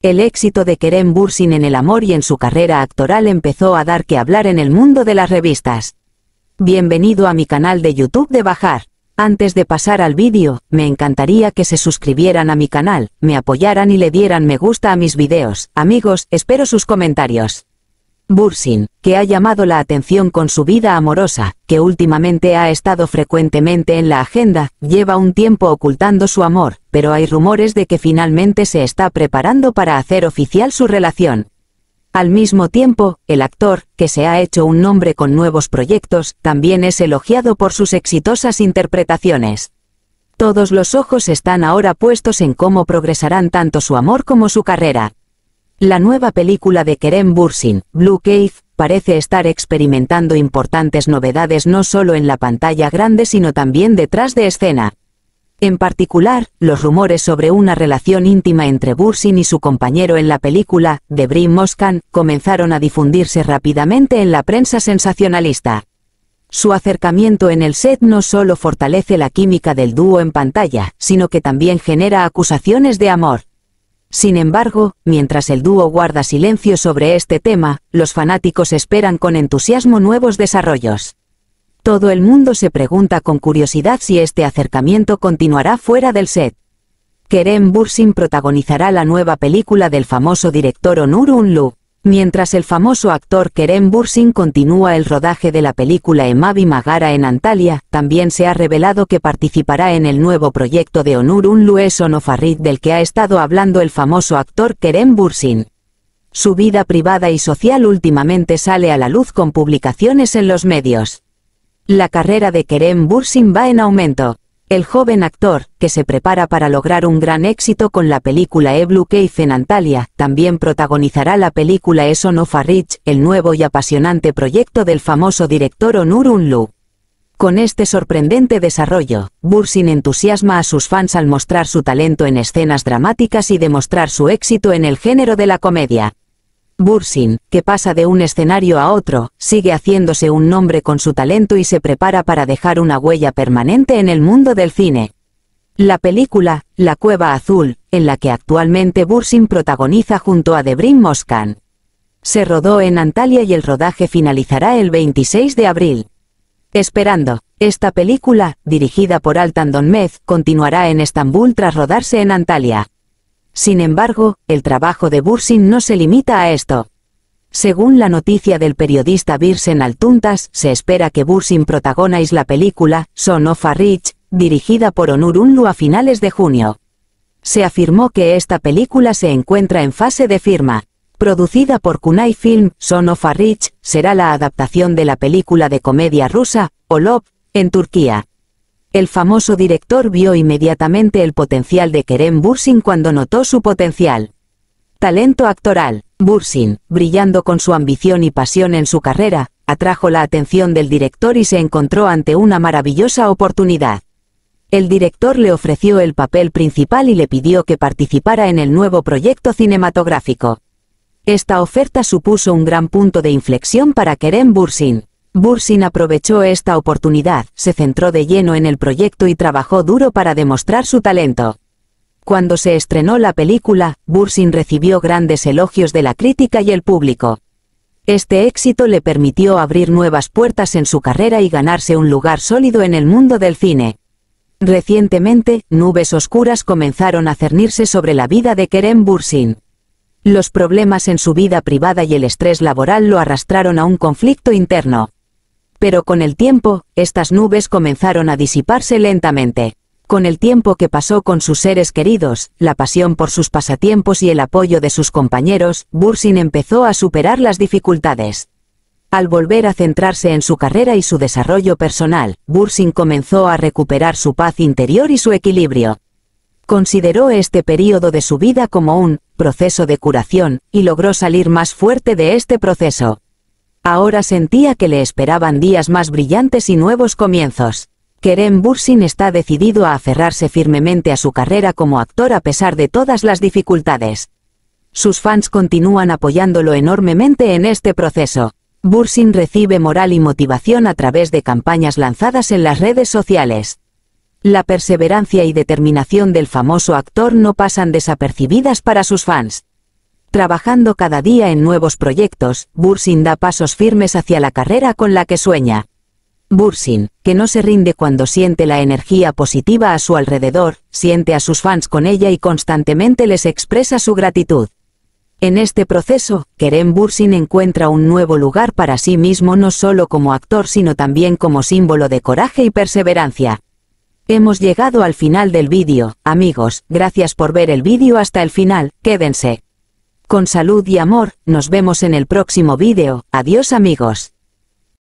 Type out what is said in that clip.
El éxito de Kerem Bursin en el amor y en su carrera actoral empezó a dar que hablar en el mundo de las revistas. Bienvenido a mi canal de YouTube de Bajar. Antes de pasar al vídeo, me encantaría que se suscribieran a mi canal, me apoyaran y le dieran me gusta a mis videos. Amigos, espero sus comentarios. Bursin, que ha llamado la atención con su vida amorosa, que últimamente ha estado frecuentemente en la agenda, lleva un tiempo ocultando su amor, pero hay rumores de que finalmente se está preparando para hacer oficial su relación. Al mismo tiempo, el actor, que se ha hecho un nombre con nuevos proyectos, también es elogiado por sus exitosas interpretaciones. Todos los ojos están ahora puestos en cómo progresarán tanto su amor como su carrera. La nueva película de Kerem Bursin, Blue Cave, parece estar experimentando importantes novedades no solo en la pantalla grande sino también detrás de escena. En particular, los rumores sobre una relación íntima entre Bursin y su compañero en la película, Debris Moskan, comenzaron a difundirse rápidamente en la prensa sensacionalista. Su acercamiento en el set no solo fortalece la química del dúo en pantalla, sino que también genera acusaciones de amor. Sin embargo, mientras el dúo guarda silencio sobre este tema, los fanáticos esperan con entusiasmo nuevos desarrollos. Todo el mundo se pregunta con curiosidad si este acercamiento continuará fuera del set. Kerem Bursin protagonizará la nueva película del famoso director Onur Unlu, Mientras el famoso actor Kerem Bursin continúa el rodaje de la película Emavi Magara en Antalya, también se ha revelado que participará en el nuevo proyecto de Onur Unlue Sonofarid del que ha estado hablando el famoso actor Kerem Bursin. Su vida privada y social últimamente sale a la luz con publicaciones en los medios. La carrera de Kerem Bursin va en aumento. El joven actor, que se prepara para lograr un gran éxito con la película E Blue Cave en Antalya, también protagonizará la película Eso no Farrich, el nuevo y apasionante proyecto del famoso director Onur Unlu. Con este sorprendente desarrollo, Bursin entusiasma a sus fans al mostrar su talento en escenas dramáticas y demostrar su éxito en el género de la comedia. Bursin, que pasa de un escenario a otro, sigue haciéndose un nombre con su talento y se prepara para dejar una huella permanente en el mundo del cine. La película, La Cueva Azul, en la que actualmente Bursin protagoniza junto a Debrin Moskan. Se rodó en Antalya y el rodaje finalizará el 26 de abril. Esperando, esta película, dirigida por Altan Donmez, continuará en Estambul tras rodarse en Antalya. Sin embargo, el trabajo de Bursin no se limita a esto. Según la noticia del periodista Birsen Altuntas, se espera que Bursin protagonice la película Son of a Rich, dirigida por Onur Unlu a finales de junio. Se afirmó que esta película se encuentra en fase de firma. Producida por Kunai Film, Son of a Rich será la adaptación de la película de comedia rusa, Olop, en Turquía. El famoso director vio inmediatamente el potencial de Kerem Bursin cuando notó su potencial. Talento actoral, Bursin, brillando con su ambición y pasión en su carrera, atrajo la atención del director y se encontró ante una maravillosa oportunidad. El director le ofreció el papel principal y le pidió que participara en el nuevo proyecto cinematográfico. Esta oferta supuso un gran punto de inflexión para Kerem Bursin. Bursin aprovechó esta oportunidad, se centró de lleno en el proyecto y trabajó duro para demostrar su talento. Cuando se estrenó la película, Bursin recibió grandes elogios de la crítica y el público. Este éxito le permitió abrir nuevas puertas en su carrera y ganarse un lugar sólido en el mundo del cine. Recientemente, nubes oscuras comenzaron a cernirse sobre la vida de Kerem Bursin. Los problemas en su vida privada y el estrés laboral lo arrastraron a un conflicto interno. Pero con el tiempo, estas nubes comenzaron a disiparse lentamente. Con el tiempo que pasó con sus seres queridos, la pasión por sus pasatiempos y el apoyo de sus compañeros, Bursin empezó a superar las dificultades. Al volver a centrarse en su carrera y su desarrollo personal, Bursin comenzó a recuperar su paz interior y su equilibrio. Consideró este período de su vida como un proceso de curación, y logró salir más fuerte de este proceso. Ahora sentía que le esperaban días más brillantes y nuevos comienzos. Kerem Bursin está decidido a aferrarse firmemente a su carrera como actor a pesar de todas las dificultades. Sus fans continúan apoyándolo enormemente en este proceso. Bursin recibe moral y motivación a través de campañas lanzadas en las redes sociales. La perseverancia y determinación del famoso actor no pasan desapercibidas para sus fans. Trabajando cada día en nuevos proyectos, Bursin da pasos firmes hacia la carrera con la que sueña. Bursin, que no se rinde cuando siente la energía positiva a su alrededor, siente a sus fans con ella y constantemente les expresa su gratitud. En este proceso, Kerem Bursin encuentra un nuevo lugar para sí mismo no solo como actor sino también como símbolo de coraje y perseverancia. Hemos llegado al final del vídeo, amigos, gracias por ver el vídeo hasta el final, quédense. Con salud y amor, nos vemos en el próximo vídeo, adiós amigos.